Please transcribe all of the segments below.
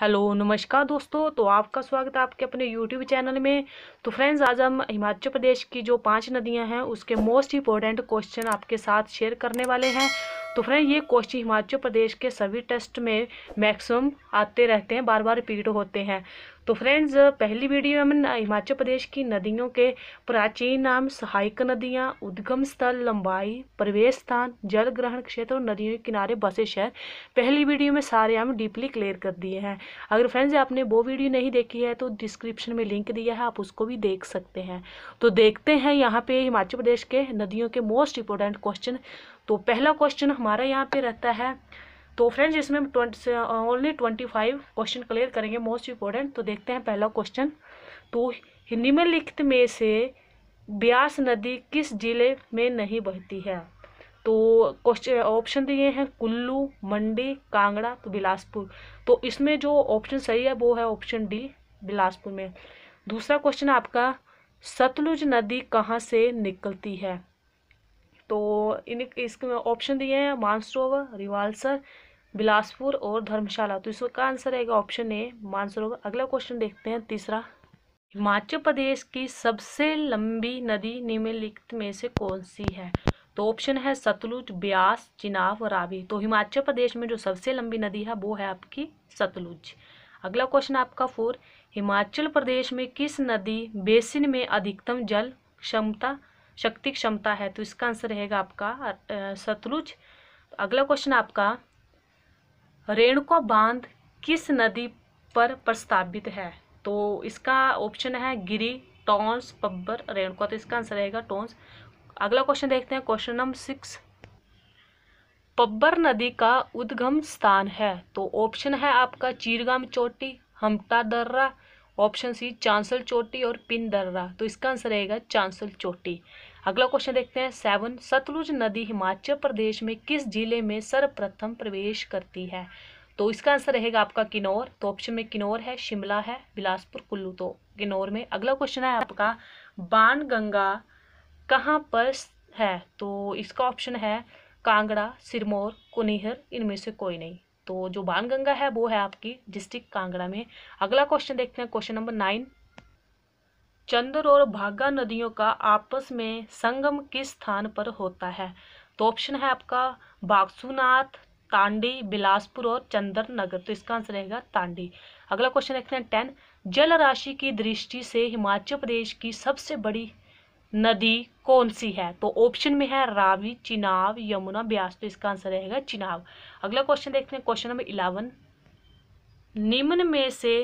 hello नमस्कार दोस्तों तो आपका स्वागत है आपके अपने यूट्यूब चैनल में तो फ्रेंड्स आज हम हिमाचल प्रदेश की जो पांच नदियां हैं उसके मोस्ट इम्पोर्टेंट क्वेश्चन आपके साथ शेयर करने वाले हैं तो फ्रेंड ये क्वेश्चन हिमाचल प्रदेश के सभी टेस्ट में मैक्सिमम आते रहते हैं बार बार रिपीट होते हैं तो फ्रेंड्स पहली वीडियो में हिमाचल प्रदेश की नदियों के प्राचीन नाम सहायक नदियाँ उद्गम स्थल लंबाई प्रवेश स्थान जल ग्रहण क्षेत्र और नदियों के किनारे बसे शहर पहली वीडियो में सारे हम डीपली क्लियर कर दिए हैं अगर फ्रेंड्स आपने वो वीडियो नहीं देखी है तो डिस्क्रिप्शन में लिंक दिया है आप उसको भी देख सकते हैं तो देखते हैं यहाँ पे हिमाचल प्रदेश के नदियों के मोस्ट इंपॉर्टेंट क्वेश्चन तो पहला क्वेश्चन हमारा यहाँ पे रहता है तो फ्रेंड्स इसमें only twenty five question clear करेंगे मोस्ट इंपॉर्टेंट तो देखते हैं पहला क्वेश्चन तो निम्नलिखित में से ब्यास नदी किस जिले में नहीं बहती है तो क्वेश्चन ऑप्शन दिए हैं कुल्लू मंडी कांगड़ा तो बिलासपुर तो इसमें जो ऑप्शन सही है वो है ऑप्शन डी बिलासपुर में दूसरा क्वेश्चन आपका सतलुज नदी कहाँ से निकलती है तो इन इसमें ऑप्शन दिए हैं मानसरोवर रिवालसर बिलासपुर और धर्मशाला तो इसका आंसर आएगा ऑप्शन ए मानसरोवर अगला क्वेश्चन देखते हैं तीसरा हिमाचल प्रदेश की सबसे लंबी नदी निम्नलिखित में से कौन सी है तो ऑप्शन है सतलुज ब्यास चिनाव और रावी तो हिमाचल प्रदेश में जो सबसे लंबी नदी है वो है आपकी सतलुज अगला क्वेश्चन आपका फोर हिमाचल प्रदेश में किस नदी बेसिन में अधिकतम जल क्षमता शक्ति क्षमता है तो इसका आंसर रहेगा आपका सतलुज अगला क्वेश्चन आपका रेणुका बांध किस नदी पर प्रस्तावित है तो इसका ऑप्शन है गिरी टोंस पब्बर रेणुका तो इसका आंसर रहेगा टोंस अगला क्वेश्चन देखते हैं क्वेश्चन नंबर सिक्स पब्बर नदी का उद्गम स्थान है तो ऑप्शन है आपका चीरगाम चोटी हमटा दर्रा ऑप्शन सी चांसल चोटी और पिन दर्रा तो इसका आंसर रहेगा चांसल चोटी अगला क्वेश्चन देखते हैं सेवन सतलुज नदी हिमाचल प्रदेश में किस जिले में सर्वप्रथम प्रवेश करती है तो इसका आंसर रहेगा आपका किन्नौर तो ऑप्शन में किन्नौर है शिमला है बिलासपुर कुल्लू तो किन्नौर में अगला क्वेश्चन है आपका बाण गंगा कहाँ पर है तो इसका ऑप्शन है कांगड़ा सिरमौर कुनिहर इनमें से कोई नहीं तो जो बाण गंगा है वो है आपकी डिस्ट्रिक्ट कांगड़ा में अगला क्वेश्चन देखते हैं क्वेश्चन नंबर नाइन चंद्र और भागा नदियों का आपस में संगम किस स्थान पर होता है तो ऑप्शन है आपका बागसुनाथ तांडी बिलासपुर और चंद्र नगर तो इसका आंसर रहेगा तांडी अगला क्वेश्चन देखते हैं टेन जल राशि की दृष्टि से हिमाचल प्रदेश की सबसे बड़ी नदी कौन सी है तो ऑप्शन में है रावी चिनाव यमुना ब्यास तो इसका आंसर रहेगा चिनाव अगला क्वेश्चन देखते हैं क्वेश्चन नंबर इलेवन निम्न में से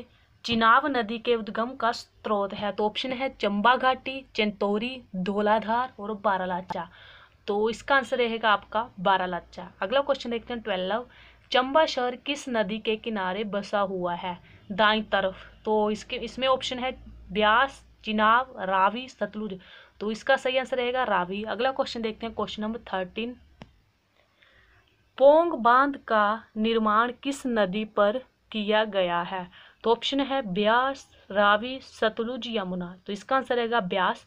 चिनाब नदी के उद्गम का स्रोत है तो ऑप्शन है चंबा घाटी चंतोरी धोलाधार और बारालाचा तो इसका आंसर रहेगा आपका बारालाचा अगला क्वेश्चन देखते हैं ट्वेल्व चंबा शहर किस नदी के किनारे बसा हुआ है दाई तरफ तो इसके इसमें ऑप्शन है ब्यास चिनाब रावी सतलुज तो इसका सही आंसर रहेगा रावी अगला क्वेश्चन देखते हैं क्वेश्चन नंबर थर्टीन पोंग बांध का निर्माण किस नदी पर किया गया है तो ऑप्शन है ब्यास रावी सतलुज यमुना तो इसका आंसर रहेगा ब्यास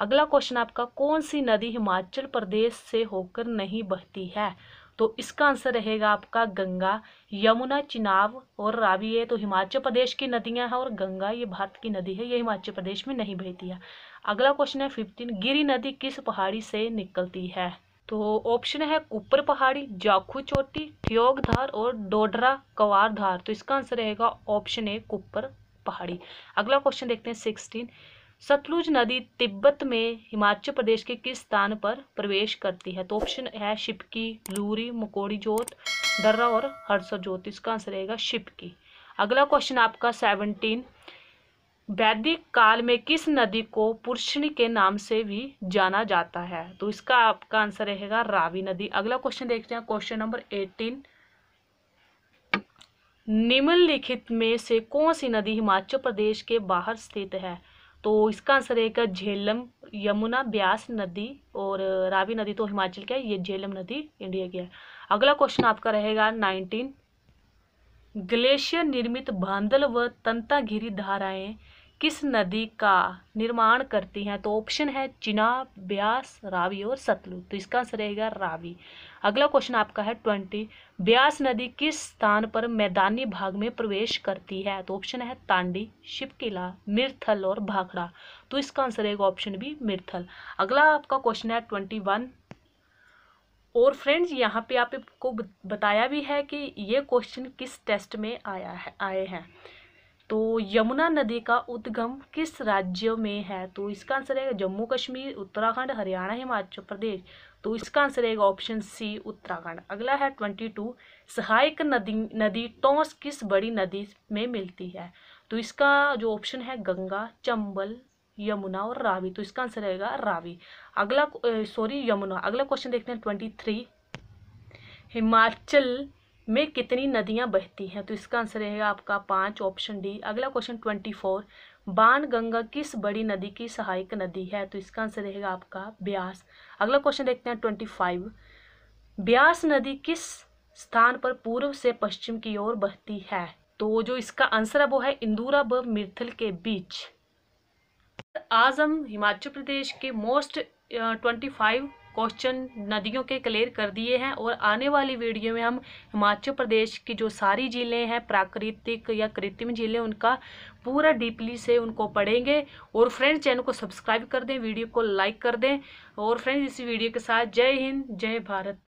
अगला क्वेश्चन आपका कौन सी नदी हिमाचल प्रदेश से होकर नहीं बहती है तो इसका आंसर रहेगा आपका गंगा यमुना चिनाव और रावी है तो हिमाचल प्रदेश की नदियां हैं और गंगा ये भारत की नदी है ये हिमाचल प्रदेश में नहीं बहती है अगला क्वेश्चन है फिफ्टीन गिरी नदी किस पहाड़ी से निकलती है तो ऑप्शन है ऊपर पहाड़ी जाखू चोटी ठियोग धार और डोडरा कवार धार तो इसका आंसर रहेगा ऑप्शन ए कुपर पहाड़ी अगला क्वेश्चन देखते हैं सिक्सटीन सतलुज नदी तिब्बत में हिमाचल प्रदेश के किस स्थान पर प्रवेश करती है तो ऑप्शन है शिपकी लूरी मकोड़ी जोत दर्रा और हरसर जोत इसका आंसर रहेगा शिपकी अगला क्वेश्चन आपका सेवनटीन वैदिक काल में किस नदी को पुरुषणी के नाम से भी जाना जाता है तो इसका आपका आंसर रहेगा रावी नदी अगला क्वेश्चन देखते हैं क्वेश्चन नंबर एटीन निम्नलिखित में से कौन सी नदी हिमाचल प्रदेश के बाहर स्थित है तो इसका आंसर रहेगा झेलम यमुना ब्यास नदी और रावी नदी तो हिमाचल की है ये झेलम नदी इंडिया की है अगला क्वेश्चन आपका रहेगा नाइनटीन ग्लेशियर निर्मित बांधल व तंतागिरी धाराएं किस नदी का निर्माण करती हैं तो ऑप्शन है चिनाब ब्यास रावी और सतलुज तो इसका आंसर रहेगा रावी अगला क्वेश्चन आपका है ट्वेंटी ब्यास नदी किस स्थान पर मैदानी भाग में प्रवेश करती है तो ऑप्शन है तांडी किला मिर्थल और भाखड़ा तो इसका आंसर रहेगा ऑप्शन बी मिर्थल अगला आपका क्वेश्चन है ट्वेंटी वन और फ्रेंड्स यहाँ पे आपको बताया भी है कि ये क्वेश्चन किस टेस्ट में आया है आए हैं तो यमुना नदी का उद्गम किस राज्य में है तो इसका आंसर है जम्मू कश्मीर उत्तराखंड हरियाणा हिमाचल प्रदेश तो इसका आंसर रहेगा ऑप्शन सी उत्तराखंड अगला है ट्वेंटी टू सहायक नदी नदी टोंस किस बड़ी नदी में मिलती है तो इसका जो ऑप्शन है गंगा चंबल यमुना और रावी तो इसका आंसर रहेगा रावी अगला सॉरी यमुना अगला क्वेश्चन देखते हैं ट्वेंटी थ्री हिमाचल में कितनी नदियाँ बहती हैं तो इसका आंसर रहेगा आपका पाँच ऑप्शन डी अगला question twenty four Ban Ganga किस बड़ी नदी की सहायक नदी है तो इसका आंसर रहेगा आपका ब्यास अगला क्वेश्चन देखते हैं ट्वेंटी फाइव ब्यास नदी किस स्थान पर पूर्व से पश्चिम की ओर बहती है तो जो इसका आंसर है वो है इंदूरा व मिर्थल के बीच आज हम हिमाचल प्रदेश के मोस्ट ट्वेंटी फाइव क्वेश्चन नदियों के क्लियर कर दिए हैं और आने वाली वीडियो में हम हिमाचल प्रदेश की जो सारी झीलें हैं प्राकृतिक या कृत्रिम झीलें उनका पूरा डीपली से उनको पढ़ेंगे और फ्रेंड्स चैनल को सब्सक्राइब कर दें वीडियो को लाइक कर दें और फ्रेंड्स इसी वीडियो के साथ जय हिंद जय भारत